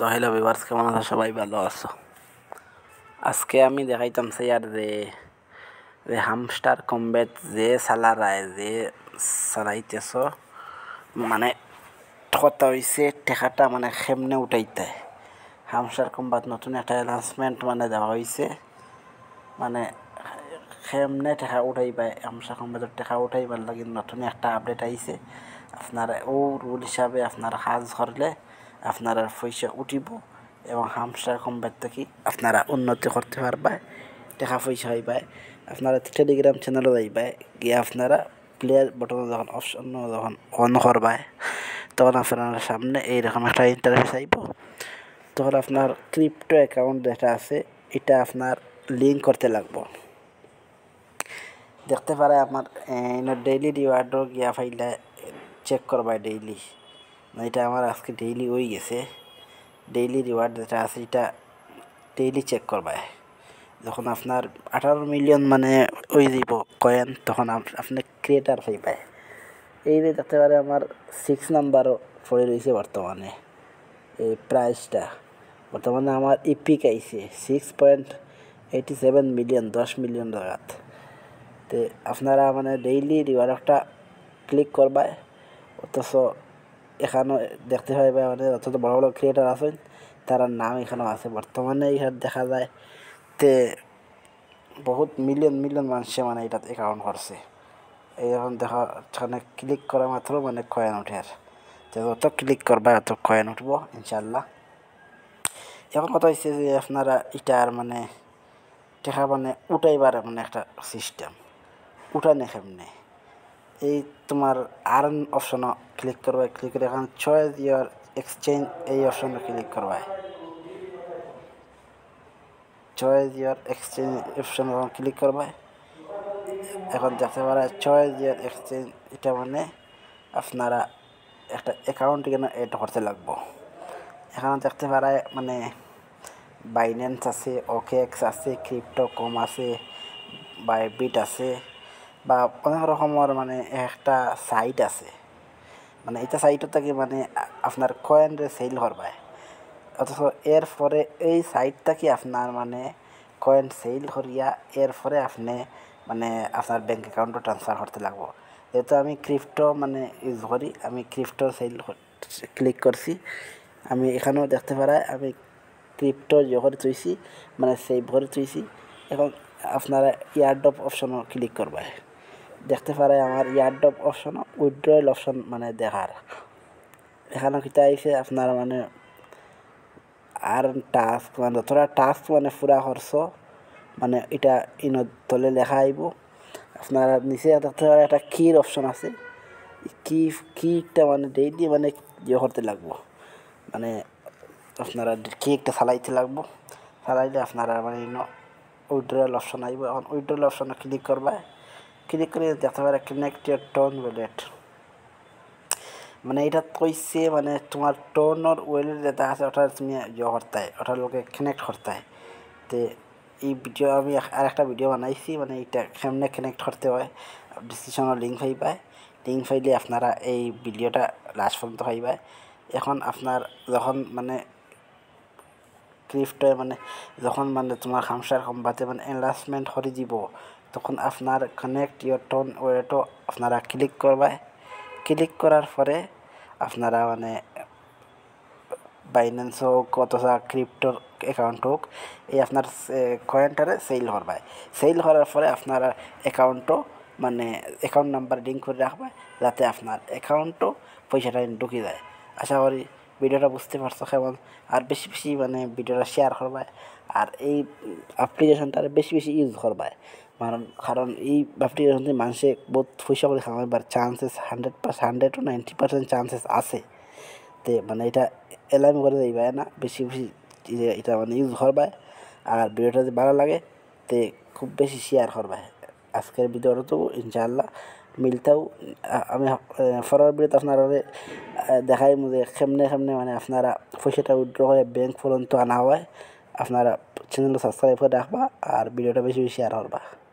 so hello viewers কেমন আছো সবাই ভালো আছো আজকে আমি দেখাইতাম আর যে যে হামস্টার কম্বেট যে সালারায় যে চালাইতেছ মানে কথা হয়েছে ঠেকাটা মানে খেমনে উঠাইতে হামস্টার কম্বাট নতুন একটা অ্যানাউন্সমেন্ট মানে দেওয়া হয়েছে মানে খেমনে উঠাই পায় হামস্টার কম্বাটের ঠেকা উঠাইবার লাগে নতুন একটা আপডেট আইছে আপনার ও রুল হিসাবে আপনার সাজ করলে আপনারা পয়সা উঠিব এবং হামসার কমবার থেকে আপনারা উন্নতি করতে পারবে টাকা পয়সা হইবা আপনারা টেলিগ্রাম চ্যানেলও যাইবা গিয়ে আপনারা প্লেয়ার বটন যখন অপশন যখন অন করবায় তখন আপনার সামনে এইরকম একটা ইন্টারভিউ চাইব তখন আপনার ক্রিপ্টো অ্যাকাউন্ট যেটা আছে এটা আপনার লিঙ্ক করতে লাগবো দেখতে পারে আমার ডেইলি রিওয়ার্ডও গিয়া ফাইলে চেক করবায় ডেইলি এটা আমার আজকে ডেইলি হয়ে গেছে ডেইলি রিওয়ার্ড যেটা আছে এটা ডেইলি চেক করবায় যখন আপনার আঠারো মিলিয়ন মানে ওই দিব কয়েন তখন আপনি ক্রিয়েটার হয়ে পায় এই যে যাতে পারে আমার সিক্স নাম্বারও পড়ে রয়েছে বর্তমানে এই প্রাইসটা বর্তমানে আমার ইপিক আইছে six point eighty seven million দশ মিলিয়ন টাকাত তো আপনারা মানে ডেইলি রিওয়ার্ডটা ক্লিক করবায় অথচ এখানেও দেখতে হয় বা মানে যত বড়ো বড়ো ক্রিয়েটার আছেন তার নাম এখানেও আছে বর্তমানে এখানে দেখা যায় তে বহুত মিলিয়ন মিলিয়ন মানুষে মানে এটা অ্যাকাউন্ট করছে এই এখন দেখা ক্লিক মানে করা মাত্র মানে কয়েন উঠে আর যত ক্লিক করবা অত কয়েন উঠবো ইনশাল্লাহ এখন কথা হচ্ছে যে আপনারা এটা আর মানে টেকা মানে উঠাইবার মানে একটা সিস্টেম উঠানে কেমনে এই তোমার আর্ন অপশনও ক্লিক করবে ক্লিক করে এখন চয়েস ইয়ার এক্সচেঞ্জ এই অপশনে ক্লিক করবে চয়েস ইয়ার এক্সচেঞ্জ অপশন এখন ক্লিক করবে এখন দেখতে পারে চয়েস ইয়ার এক্সচেঞ্জ এটা মানে আপনারা একটা অ্যাকাউন্ট কেন এড করতে লাগবো এখন দেখতে পারে মানে বাইন্যান্স আছে ওকে এক্স আছে ক্রিপ্টো কম আছে বাইবিট আছে বা অনেক রকমের মানে একটা সাইট আছে মানে এটা সাইটও থেকে মানে আপনার কয়েনরে সেল করবায় অথচ এরপরে এই কি আপনার মানে কয়েন সেল করিয়া এরপরে আপনি মানে আপনার ব্যাঙ্ক অ্যাকাউন্টে ট্রান্সফার করতে লাগবো যেহেতু আমি ক্রিপ্টো মানে ইউজ করি আমি ক্রিপ্টো সেল ক্লিক করছি আমি এখানেও দেখতে পারাই আমি ক্রিপ্টো ইয়ে করে থুইছি মানে সেভ করে থুইছি এবং আপনারা ইয়ারডপ অপশনও ক্লিক করবায় দেখতে পারে আমার ইয়ারডপ অপশন উইড্রয়েল অপশন মানে দেখার এখানে কিতা আইসে আপনার মানে আর টাস্ক মানে যতটা টাস্ক মানে পুরা খরচ মানে এটা ইন তলে লেখা আইব আপনার নিচে দেখতে পারে একটা কির অপশন আছে কি কিটা মানে ডেইলি মানে ইয়ে করতে লাগবো মানে আপনারা কি একটা চালাইতে লাগবো চালাইলে আপনারা মানে উইড্রয়াল অপশন আইব এখন উইড্রয়াল অপশনে ক্লিক করবা ক্লিক করে দেখতে পারে কানেক্ট ইয়ার টোন ওয়ালেট মানে এটা কইছে মানে তোমার টোন ওর ওয়ালেট যেটা আছে ওটা তুমি ইয়ে করতে ওটার লোকে কানেক্ট করতে তে এই ভিডিও আমি আর একটা ভিডিও বানাইছি মানে এটা কেমনে কানেক্ট করতে হয় ডিসক্রিপশনের লিঙ্ক পায় লিঙ্ক পাইলে আপনারা এই ভিডিওটা লাস্ট পর্যন্ত পাইবাই এখন আপনার যখন মানে ক্লিফটে মানে যখন মানে তোমার হামসার কম্বাতে মানে এনলাসমেন্ট হরি দিব তখন আপনার কানেক্ট ইয়োর টোন ওয়েটও আপনারা ক্লিক করবায় ক্লিক করার পরে আপনারা মানে বাইন্যান্স হোক অথবা ক্রিপ্টোর অ্যাকাউন্ট হোক এই আপনার কয়েনটারে সেল করবায় সেল করার পরে আপনার অ্যাকাউন্টও মানে অ্যাকাউন্ট নাম্বার লিঙ্ক করে রাখবে যাতে আপনার অ্যাকাউন্টও পয়সাটা ঢুকে যায় আশা করি ভিডিওটা বুঝতে পারছো কেমন আর বেশি বেশি মানে ভিডিওটা শেয়ার করবায় আর এই অ্যাপ্লিকেশনটা বেশি বেশি ইউজ করবায় কারণ কারণ এই ব্যাপারটি কিন্তু মানুষের বহুত পয়সা করে খাওয়াবার chances hundred percent hundred to ninety percent chances আছে তে মানে এটা এলাম করে দিবা না বেশি বেশি এটা মানে ইউজ করবায় আর ভিডিওটা যদি ভালো লাগে তে খুব বেশি শেয়ার করবায় আজকের ভিডিওটা তো ইনশাআল্লাহ মিলতেও আমি ফরার বিরুদ্ধে আপনারা দেখাই যে কেমনে কেমনে মানে আপনারা পয়সাটা উইড্র করে ফলন তো আনা হয় আপনারা চ্যানেলটা সাবস্ক্রাইব করে রাখবা আর ভিডিওটা বেশি বেশি শেয়ার করবা